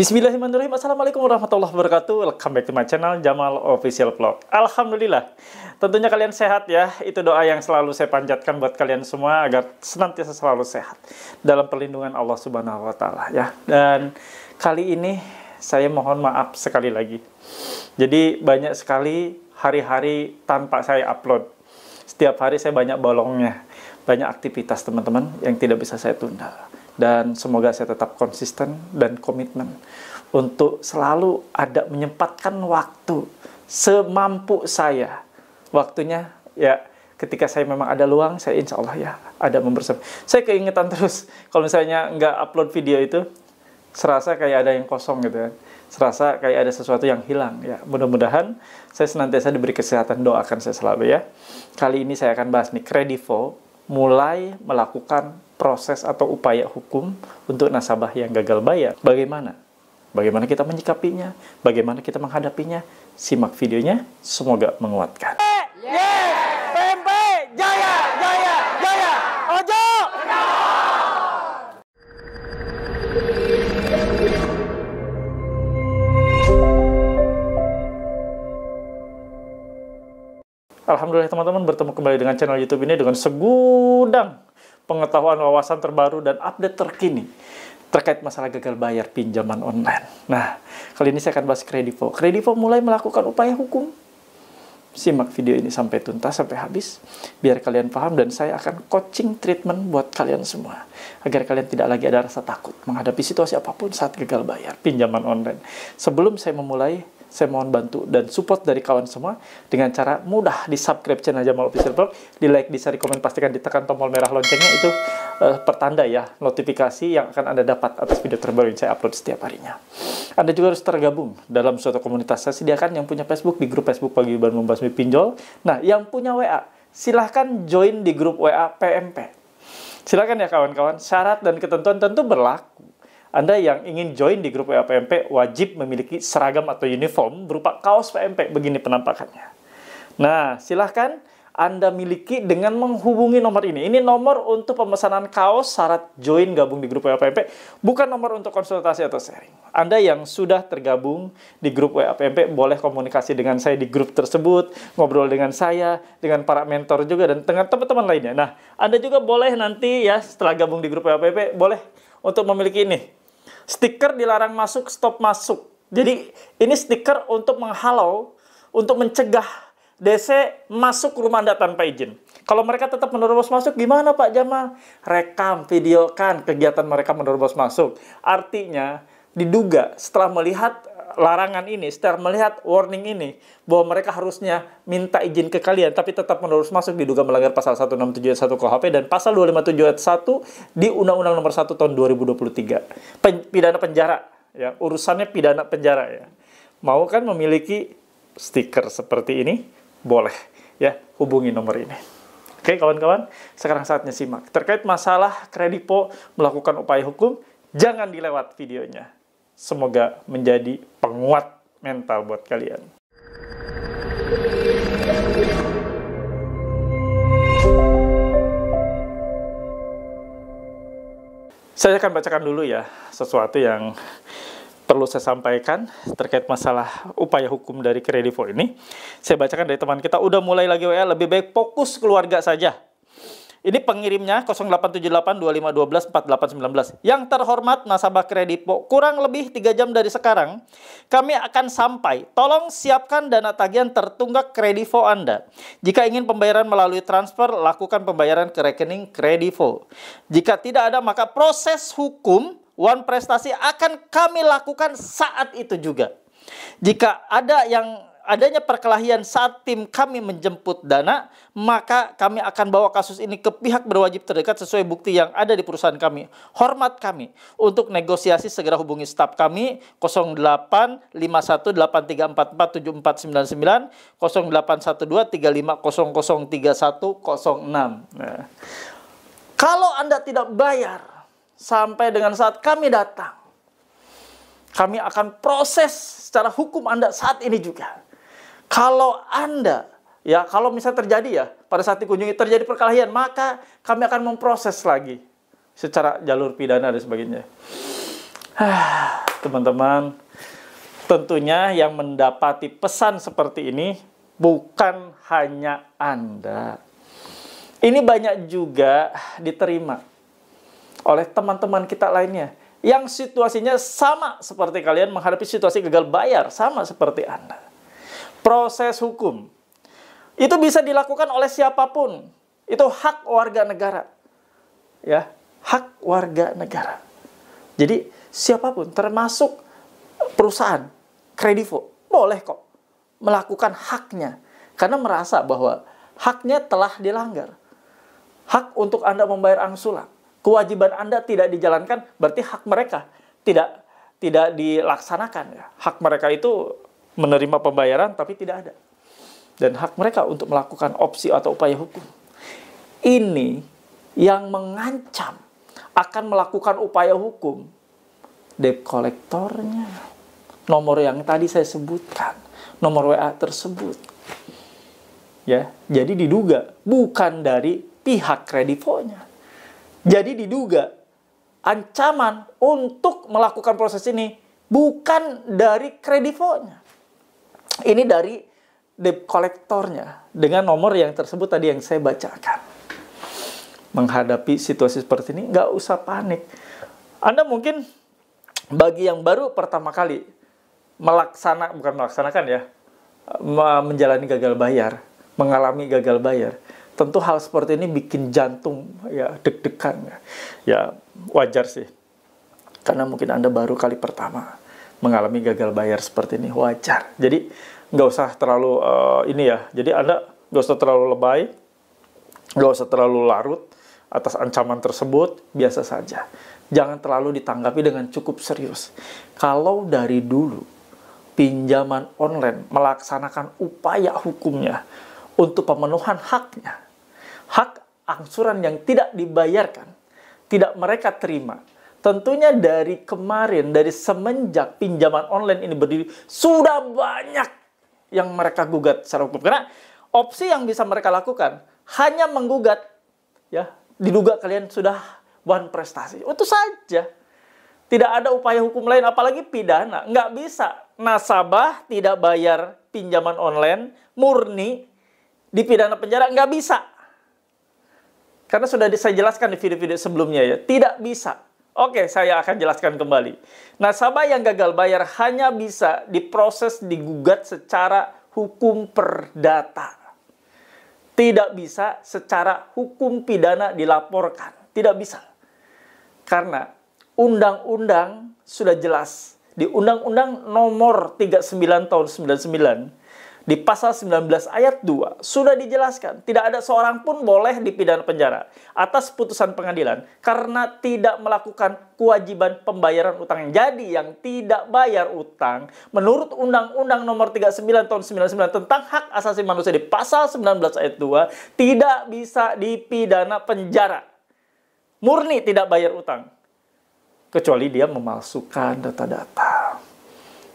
Bismillahirrahmanirrahim. Assalamualaikum warahmatullahi wabarakatuh. Welcome back to my channel Jamal Official Vlog. Alhamdulillah. Tentunya kalian sehat ya. Itu doa yang selalu saya panjatkan buat kalian semua agar senantiasa selalu sehat dalam perlindungan Allah Subhanahu wa taala ya. Dan kali ini saya mohon maaf sekali lagi. Jadi banyak sekali hari-hari tanpa saya upload. Setiap hari saya banyak bolongnya. Banyak aktivitas teman-teman yang tidak bisa saya tunda dan semoga saya tetap konsisten dan komitmen untuk selalu ada menyempatkan waktu semampu saya. Waktunya ya ketika saya memang ada luang, saya insya Allah ya ada mempersembahkan. Saya keingetan terus kalau misalnya nggak upload video itu, serasa kayak ada yang kosong gitu kan. Serasa kayak ada sesuatu yang hilang ya. Mudah-mudahan saya senantiasa diberi kesehatan, doakan saya selalu ya. Kali ini saya akan bahas nih Kredivo mulai melakukan proses atau upaya hukum untuk nasabah yang gagal bayar. Bagaimana? Bagaimana kita menyikapinya? Bagaimana kita menghadapinya? Simak videonya, semoga menguatkan. Yes! PMP Jaya! Jaya! Jaya! Ojo! Alhamdulillah teman-teman bertemu kembali dengan channel YouTube ini dengan segudang pengetahuan wawasan terbaru dan update terkini terkait masalah gagal bayar pinjaman online. Nah, kali ini saya akan bahas Kredivo. Kredivo mulai melakukan upaya hukum. Simak video ini sampai tuntas, sampai habis, biar kalian paham dan saya akan coaching treatment buat kalian semua. Agar kalian tidak lagi ada rasa takut menghadapi situasi apapun saat gagal bayar pinjaman online. Sebelum saya memulai, saya mohon bantu dan support dari kawan semua dengan cara mudah di subscribe channel Jamal Official Vlog, di like, di share, di komen, pastikan ditekan tombol merah loncengnya itu uh, pertanda ya notifikasi yang akan Anda dapat atas video terbaru yang saya upload setiap harinya. Anda juga harus tergabung dalam suatu komunitas saya sediakan yang punya Facebook di grup Facebook Pagi membahas Membasmi Pinjol. Nah, yang punya WA silahkan join di grup WA PMP. Silakan ya kawan-kawan, syarat dan ketentuan tentu berlaku. Anda yang ingin join di grup WA PMP wajib memiliki seragam atau uniform berupa kaos PMP begini penampakannya. Nah, silahkan Anda miliki dengan menghubungi nomor ini. Ini nomor untuk pemesanan kaos syarat join gabung di grup WA PMP, bukan nomor untuk konsultasi atau sharing. Anda yang sudah tergabung di grup WA PMP boleh komunikasi dengan saya di grup tersebut, ngobrol dengan saya, dengan para mentor juga dan dengan teman-teman lainnya. Nah, Anda juga boleh nanti ya setelah gabung di grup WA PMP boleh untuk memiliki ini Stiker dilarang masuk, stop masuk. Jadi ini stiker untuk menghalau, untuk mencegah DC masuk rumah Anda tanpa izin. Kalau mereka tetap menerobos masuk, gimana Pak Jamal? Rekam, videokan kegiatan mereka menerobos masuk. Artinya, diduga setelah melihat larangan ini, setelah melihat warning ini, bahwa mereka harusnya minta izin ke kalian, tapi tetap menerus masuk diduga melanggar pasal 1671 KUHP dan pasal 2571 di Undang-Undang Nomor 1 Tahun 2023. Pen, pidana penjara, ya urusannya pidana penjara ya. Mau kan memiliki stiker seperti ini? Boleh ya, hubungi nomor ini. Oke kawan-kawan, sekarang saatnya simak. Terkait masalah Kredipo melakukan upaya hukum, jangan dilewat videonya. Semoga menjadi penguat mental buat kalian. Saya akan bacakan dulu ya sesuatu yang perlu saya sampaikan terkait masalah upaya hukum dari Kredivo ini. Saya bacakan dari teman kita, udah mulai lagi WA, lebih baik fokus keluarga saja. Ini pengirimnya 087825124819. Yang terhormat nasabah Kredipo, kurang lebih tiga jam dari sekarang kami akan sampai. Tolong siapkan dana tagihan tertunggak Kredivo Anda. Jika ingin pembayaran melalui transfer, lakukan pembayaran ke rekening Kredivo. Jika tidak ada, maka proses hukum One Prestasi akan kami lakukan saat itu juga. Jika ada yang adanya perkelahian saat tim kami menjemput dana, maka kami akan bawa kasus ini ke pihak berwajib terdekat sesuai bukti yang ada di perusahaan kami. Hormat kami. Untuk negosiasi segera hubungi staf kami 085183447499 081235003106. Kalau Anda tidak bayar sampai dengan saat kami datang, kami akan proses secara hukum Anda saat ini juga. Kalau Anda ya kalau misalnya terjadi ya pada saat dikunjungi terjadi perkelahian maka kami akan memproses lagi secara jalur pidana dan sebagainya teman-teman tentunya yang mendapati pesan seperti ini bukan hanya anda ini banyak juga diterima oleh teman-teman kita lainnya yang situasinya sama seperti kalian menghadapi situasi gagal bayar sama seperti anda proses hukum. Itu bisa dilakukan oleh siapapun. Itu hak warga negara. Ya, hak warga negara. Jadi siapapun termasuk perusahaan kredivo boleh kok melakukan haknya karena merasa bahwa haknya telah dilanggar. Hak untuk Anda membayar angsuran, kewajiban Anda tidak dijalankan berarti hak mereka tidak tidak dilaksanakan ya. Hak mereka itu menerima pembayaran tapi tidak ada. Dan hak mereka untuk melakukan opsi atau upaya hukum. Ini yang mengancam akan melakukan upaya hukum debt kolektornya. Nomor yang tadi saya sebutkan, nomor WA tersebut. Ya, jadi diduga bukan dari pihak kredivonya. Jadi diduga ancaman untuk melakukan proses ini bukan dari kredivonya. Ini dari debt kolektornya dengan nomor yang tersebut tadi yang saya bacakan. Menghadapi situasi seperti ini, nggak usah panik. Anda mungkin bagi yang baru pertama kali melaksana bukan melaksanakan ya menjalani gagal bayar, mengalami gagal bayar. Tentu hal seperti ini bikin jantung ya deg-degan ya, ya wajar sih. Karena mungkin Anda baru kali pertama mengalami gagal bayar seperti ini wajar. Jadi nggak usah terlalu uh, ini ya. Jadi anda nggak usah terlalu lebay, nggak usah terlalu larut atas ancaman tersebut biasa saja. Jangan terlalu ditanggapi dengan cukup serius. Kalau dari dulu pinjaman online melaksanakan upaya hukumnya untuk pemenuhan haknya, hak angsuran yang tidak dibayarkan, tidak mereka terima, Tentunya dari kemarin, dari semenjak pinjaman online ini berdiri, sudah banyak yang mereka gugat secara hukum. Karena opsi yang bisa mereka lakukan hanya menggugat, ya diduga kalian sudah bahan prestasi. Itu saja. Tidak ada upaya hukum lain, apalagi pidana. Nggak bisa. Nasabah tidak bayar pinjaman online, murni di pidana penjara, nggak bisa. Karena sudah saya jelaskan di video-video sebelumnya ya, tidak bisa Oke, saya akan jelaskan kembali. Nasabah yang gagal bayar hanya bisa diproses digugat secara hukum perdata. Tidak bisa secara hukum pidana dilaporkan. Tidak bisa. Karena undang-undang sudah jelas. Di Undang-Undang nomor 39 tahun 99 di pasal 19 ayat 2 sudah dijelaskan tidak ada seorang pun boleh dipidana penjara atas putusan pengadilan karena tidak melakukan kewajiban pembayaran utang. yang Jadi yang tidak bayar utang menurut Undang-Undang Nomor 39 Tahun 99 tentang Hak Asasi Manusia di pasal 19 ayat 2 tidak bisa dipidana penjara. Murni tidak bayar utang. Kecuali dia memalsukan data-data.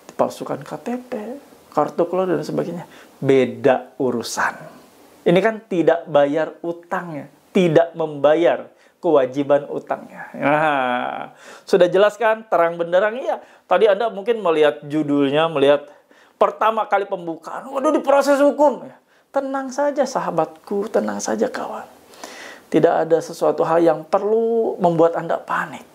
Dipalsukan KTP, kartu keluar dan sebagainya. Beda urusan. Ini kan tidak bayar utangnya, tidak membayar kewajiban utangnya. Nah, sudah jelaskan terang benderang iya. Tadi Anda mungkin melihat judulnya, melihat pertama kali pembukaan, waduh diproses hukum. Tenang saja sahabatku, tenang saja kawan. Tidak ada sesuatu hal yang perlu membuat Anda panik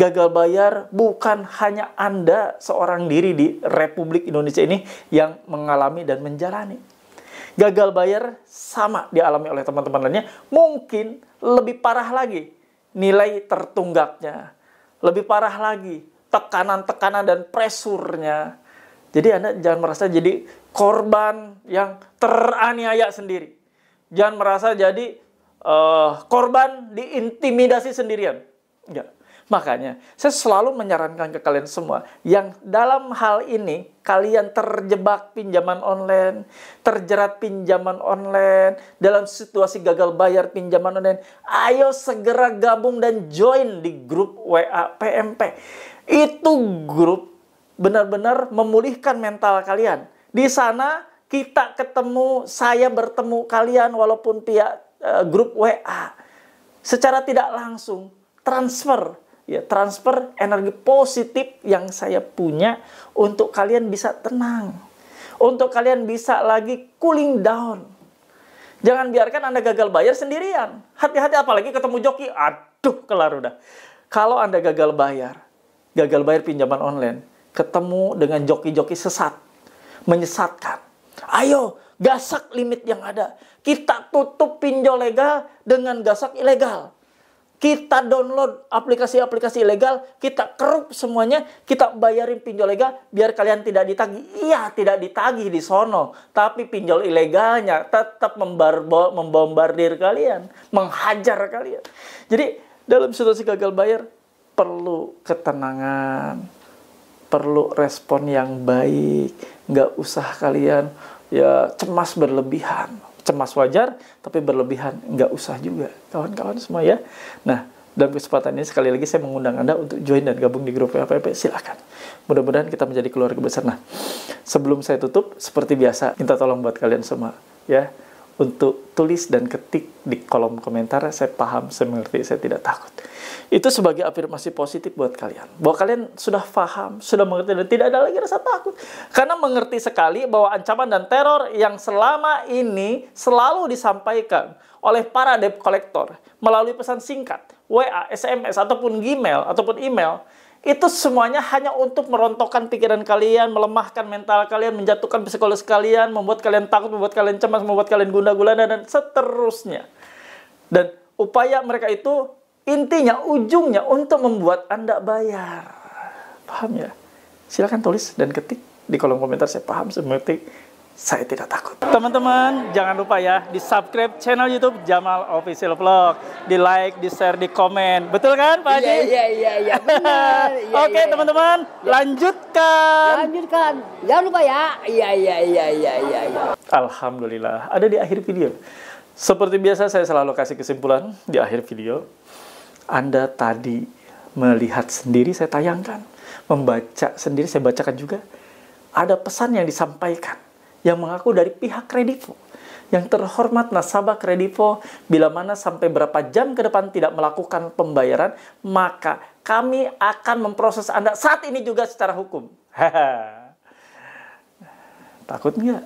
gagal bayar bukan hanya Anda seorang diri di Republik Indonesia ini yang mengalami dan menjalani. Gagal bayar sama dialami oleh teman-teman lainnya, mungkin lebih parah lagi nilai tertunggaknya. Lebih parah lagi tekanan-tekanan dan presurnya. Jadi Anda jangan merasa jadi korban yang teraniaya sendiri. Jangan merasa jadi uh, korban diintimidasi sendirian. Enggak. Makanya, saya selalu menyarankan ke kalian semua yang dalam hal ini kalian terjebak pinjaman online, terjerat pinjaman online, dalam situasi gagal bayar pinjaman online, ayo segera gabung dan join di grup WA PMP. Itu grup benar-benar memulihkan mental kalian. Di sana kita ketemu, saya bertemu kalian walaupun pihak uh, grup WA. Secara tidak langsung transfer ya transfer energi positif yang saya punya untuk kalian bisa tenang untuk kalian bisa lagi cooling down jangan biarkan anda gagal bayar sendirian hati-hati apalagi ketemu joki aduh kelar udah kalau anda gagal bayar gagal bayar pinjaman online ketemu dengan joki-joki sesat menyesatkan ayo gasak limit yang ada kita tutup pinjol legal dengan gasak ilegal kita download aplikasi-aplikasi ilegal, kita kerup semuanya, kita bayarin pinjol legal biar kalian tidak ditagi, Iya, tidak ditagi di sono, tapi pinjol ilegalnya tetap membombardir kalian, menghajar kalian. Jadi, dalam situasi gagal bayar perlu ketenangan, perlu respon yang baik, nggak usah kalian ya cemas berlebihan cemas wajar, tapi berlebihan nggak usah juga, kawan-kawan semua ya. Nah, dalam kesempatan ini sekali lagi saya mengundang Anda untuk join dan gabung di grup PPP, silahkan. Mudah-mudahan kita menjadi keluarga besar. Nah, sebelum saya tutup, seperti biasa, minta tolong buat kalian semua, ya untuk tulis dan ketik di kolom komentar saya paham, saya mengerti, saya tidak takut. Itu sebagai afirmasi positif buat kalian. Bahwa kalian sudah paham, sudah mengerti dan tidak ada lagi rasa takut. Karena mengerti sekali bahwa ancaman dan teror yang selama ini selalu disampaikan oleh para debt collector melalui pesan singkat, WA, SMS ataupun Gmail ataupun email itu semuanya hanya untuk merontokkan pikiran kalian, melemahkan mental kalian, menjatuhkan psikologis kalian, membuat kalian takut, membuat kalian cemas, membuat kalian gundah gulana dan seterusnya. Dan upaya mereka itu intinya ujungnya untuk membuat Anda bayar. Paham ya? Silakan tulis dan ketik di kolom komentar saya paham, semetik saya tidak takut. Teman-teman, jangan lupa ya di subscribe channel YouTube Jamal Official Vlog, di like, di share, di komen. Betul kan, Pak Haji? Iya, iya, iya, iya. Oke, iya, iya, iya. teman-teman, lanjutkan. Lanjutkan. Jangan lupa ya. Iya, iya, iya, iya, iya. Alhamdulillah, ada di akhir video. Seperti biasa saya selalu kasih kesimpulan di akhir video. Anda tadi melihat sendiri saya tayangkan, membaca sendiri saya bacakan juga. Ada pesan yang disampaikan yang mengaku dari pihak kredivo yang terhormat nasabah kredivo bila mana sampai berapa jam ke depan tidak melakukan pembayaran maka kami akan memproses Anda saat ini juga secara hukum. takut nggak?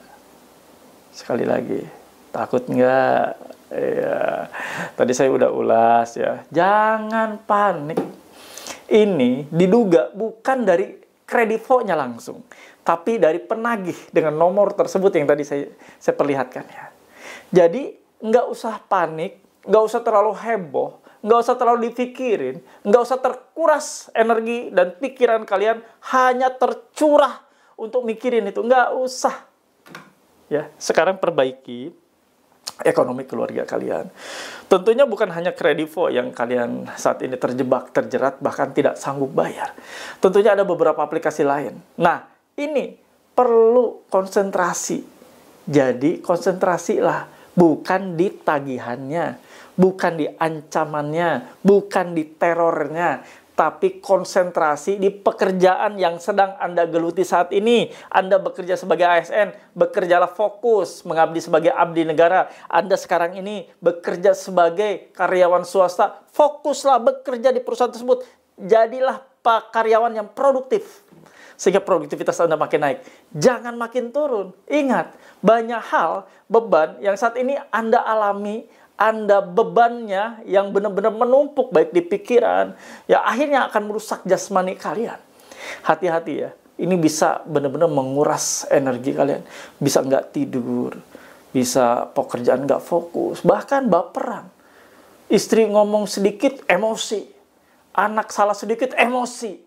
Sekali lagi, takut nggak? Ya. Tadi saya udah ulas ya. Jangan panik. Ini diduga bukan dari flow-nya langsung, tapi dari penagih dengan nomor tersebut yang tadi saya, saya perlihatkan ya. Jadi nggak usah panik, nggak usah terlalu heboh, nggak usah terlalu dipikirin, nggak usah terkuras energi dan pikiran kalian hanya tercurah untuk mikirin itu, nggak usah. Ya, sekarang perbaiki ekonomi keluarga kalian. Tentunya bukan hanya kredivo yang kalian saat ini terjebak, terjerat, bahkan tidak sanggup bayar. Tentunya ada beberapa aplikasi lain. Nah, ini perlu konsentrasi. Jadi konsentrasilah, bukan di tagihannya, bukan di ancamannya, bukan di terornya, tapi konsentrasi di pekerjaan yang sedang Anda geluti saat ini. Anda bekerja sebagai ASN, bekerjalah fokus, mengabdi sebagai abdi negara. Anda sekarang ini bekerja sebagai karyawan swasta, fokuslah bekerja di perusahaan tersebut. Jadilah pak karyawan yang produktif. Sehingga produktivitas Anda makin naik. Jangan makin turun. Ingat, banyak hal, beban yang saat ini Anda alami, anda bebannya yang benar-benar menumpuk baik di pikiran, ya akhirnya akan merusak jasmani kalian. Hati-hati ya, ini bisa benar-benar menguras energi kalian. Bisa nggak tidur, bisa pekerjaan nggak fokus, bahkan baperan. Istri ngomong sedikit emosi, anak salah sedikit emosi.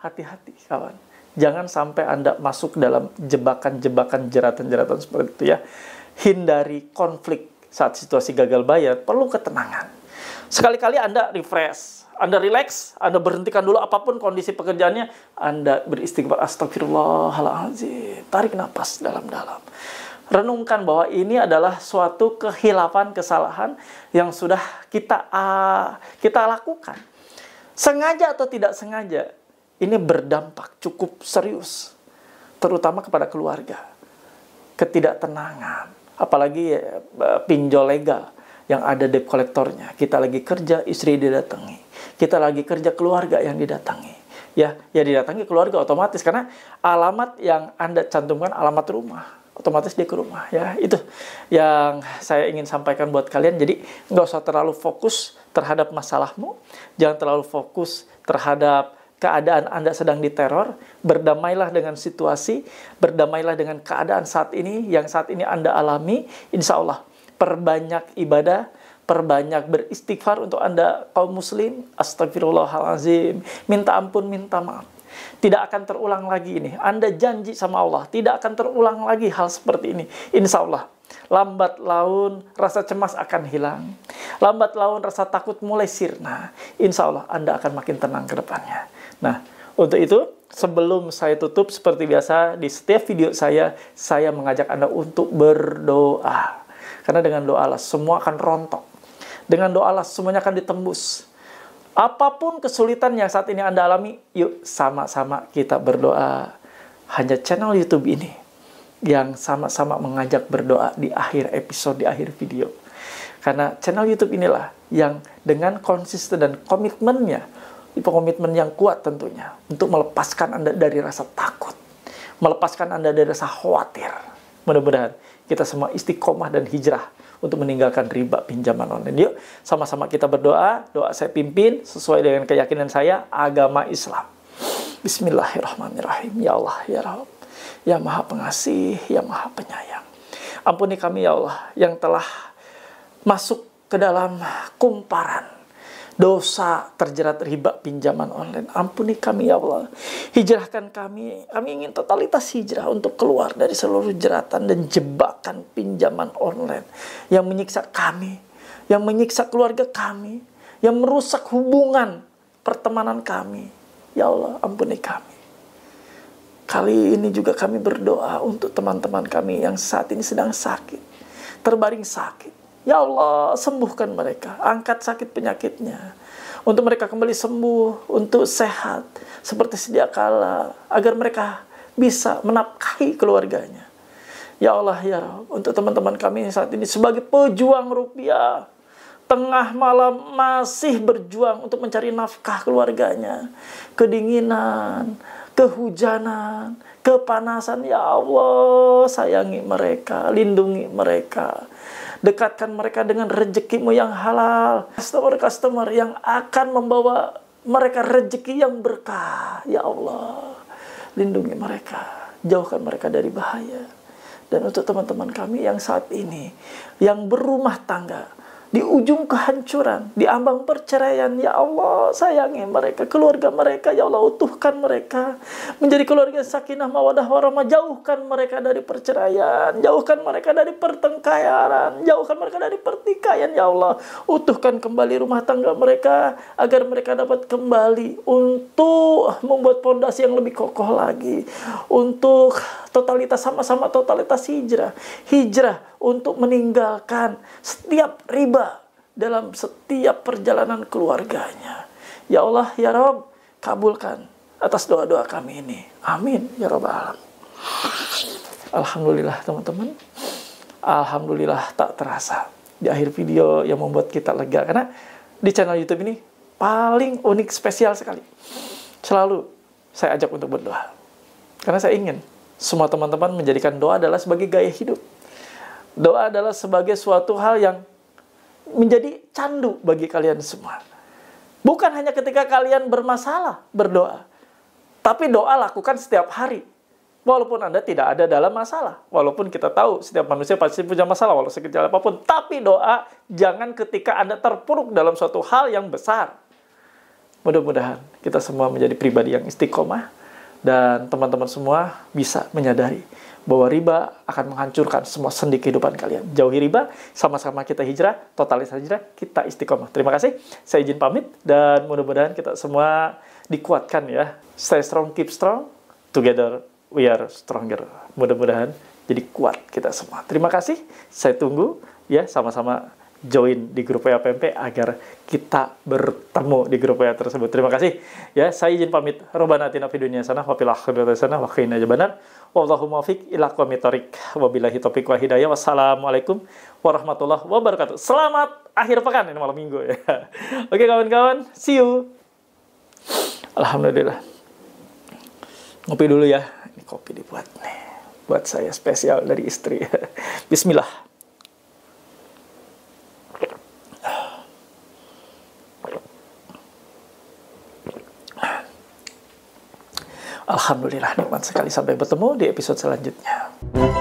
Hati-hati kawan, jangan sampai Anda masuk dalam jebakan-jebakan jeratan-jeratan seperti itu ya. Hindari konflik saat situasi gagal bayar, perlu ketenangan. Sekali-kali Anda refresh, Anda relax, Anda berhentikan dulu apapun kondisi pekerjaannya, Anda beristighfar astagfirullahaladzim, tarik nafas dalam-dalam. Renungkan bahwa ini adalah suatu kehilapan kesalahan yang sudah kita uh, kita lakukan. Sengaja atau tidak sengaja, ini berdampak cukup serius terutama kepada keluarga. Ketidaktenangan, apalagi eh, pinjol legal yang ada debt kolektornya. Kita lagi kerja, istri didatangi. Kita lagi kerja, keluarga yang didatangi. Ya, ya didatangi keluarga otomatis karena alamat yang Anda cantumkan alamat rumah otomatis dia ke rumah ya itu yang saya ingin sampaikan buat kalian jadi nggak usah terlalu fokus terhadap masalahmu jangan terlalu fokus terhadap keadaan Anda sedang diteror, berdamailah dengan situasi, berdamailah dengan keadaan saat ini yang saat ini Anda alami. Insya Allah, perbanyak ibadah, perbanyak beristighfar untuk Anda kaum muslim. Astagfirullahalazim. Minta ampun, minta maaf. Tidak akan terulang lagi ini. Anda janji sama Allah, tidak akan terulang lagi hal seperti ini. Insya Allah, lambat laun rasa cemas akan hilang. Lambat laun rasa takut mulai sirna. Insya Allah Anda akan makin tenang ke depannya. Nah, untuk itu sebelum saya tutup seperti biasa di setiap video saya saya mengajak Anda untuk berdoa. Karena dengan doa lah semua akan rontok. Dengan doa lah semuanya akan ditembus. Apapun kesulitan yang saat ini Anda alami, yuk sama-sama kita berdoa. Hanya channel YouTube ini yang sama-sama mengajak berdoa di akhir episode, di akhir video. Karena channel YouTube inilah yang dengan konsisten dan komitmennya itu komitmen yang kuat tentunya untuk melepaskan Anda dari rasa takut, melepaskan Anda dari rasa khawatir. Mudah-mudahan kita semua istiqomah dan hijrah untuk meninggalkan riba pinjaman online. Yuk, sama-sama kita berdoa. Doa saya pimpin sesuai dengan keyakinan saya agama Islam. Bismillahirrahmanirrahim. Ya Allah, ya Rabb. Ya Maha Pengasih, ya Maha Penyayang. Ampuni kami ya Allah yang telah masuk ke dalam kumparan dosa terjerat riba pinjaman online. Ampuni kami ya Allah. Hijrahkan kami. Kami ingin totalitas hijrah untuk keluar dari seluruh jeratan dan jebakan pinjaman online yang menyiksa kami, yang menyiksa keluarga kami, yang merusak hubungan pertemanan kami. Ya Allah, ampuni kami. Kali ini juga kami berdoa untuk teman-teman kami yang saat ini sedang sakit, terbaring sakit Ya Allah, sembuhkan mereka, angkat sakit penyakitnya. Untuk mereka kembali sembuh, untuk sehat seperti sedia kala, agar mereka bisa menapkahi keluarganya. Ya Allah, ya Rabb, untuk teman-teman kami saat ini sebagai pejuang rupiah, tengah malam masih berjuang untuk mencari nafkah keluarganya, kedinginan, kehujanan, kepanasan. Ya Allah, sayangi mereka, lindungi mereka Dekatkan mereka dengan rezekimu yang halal. Customer-customer yang akan membawa mereka rezeki yang berkah. Ya Allah, lindungi mereka. Jauhkan mereka dari bahaya. Dan untuk teman-teman kami yang saat ini, yang berumah tangga, di ujung kehancuran, di ambang perceraian. Ya Allah, sayangi mereka, keluarga mereka, ya Allah, utuhkan mereka. Menjadi keluarga sakinah mawadah warahmah, jauhkan mereka dari perceraian, jauhkan mereka dari pertengkaran, jauhkan mereka dari pertikaian, ya Allah. Utuhkan kembali rumah tangga mereka, agar mereka dapat kembali untuk membuat pondasi yang lebih kokoh lagi. Untuk totalitas sama-sama totalitas hijrah. Hijrah untuk meninggalkan setiap riba dalam setiap perjalanan keluarganya. Ya Allah, ya Rob, kabulkan atas doa-doa kami ini. Amin, ya Rob alam. Alhamdulillah teman-teman. Alhamdulillah tak terasa. Di akhir video yang membuat kita lega. Karena di channel Youtube ini paling unik, spesial sekali. Selalu saya ajak untuk berdoa. Karena saya ingin semua teman-teman menjadikan doa adalah sebagai gaya hidup. Doa adalah sebagai suatu hal yang menjadi candu bagi kalian semua. Bukan hanya ketika kalian bermasalah berdoa, tapi doa lakukan setiap hari. Walaupun Anda tidak ada dalam masalah, walaupun kita tahu setiap manusia pasti punya masalah, walau sekecil apapun, tapi doa jangan ketika Anda terpuruk dalam suatu hal yang besar. Mudah-mudahan kita semua menjadi pribadi yang istiqomah, dan teman-teman semua bisa menyadari bahwa riba akan menghancurkan semua sendi kehidupan kalian. Jauhi riba, sama-sama kita hijrah, totalis hijrah, kita istiqomah. Terima kasih, saya izin pamit, dan mudah-mudahan kita semua dikuatkan ya. Stay strong, keep strong, together we are stronger. Mudah-mudahan jadi kuat kita semua. Terima kasih, saya tunggu ya sama-sama join di grup WA PMP agar kita bertemu di grup WA tersebut. Terima kasih. Ya, saya izin pamit. Robana tina fi dunya sana, wa fil akhirati hasanah wa qina adzabannar. Wallahu muwaffiq ila aqwamit Wabillahi taufiq wa hidayah. Wassalamualaikum warahmatullahi wabarakatuh. Selamat akhir pekan ini malam Minggu ya. Oke kawan-kawan, see you. Alhamdulillah. Ngopi dulu ya. Ini kopi dibuat nih. Buat saya spesial dari istri. Bismillah. Alhamdulillah nikmat sekali sampai bertemu di episode selanjutnya.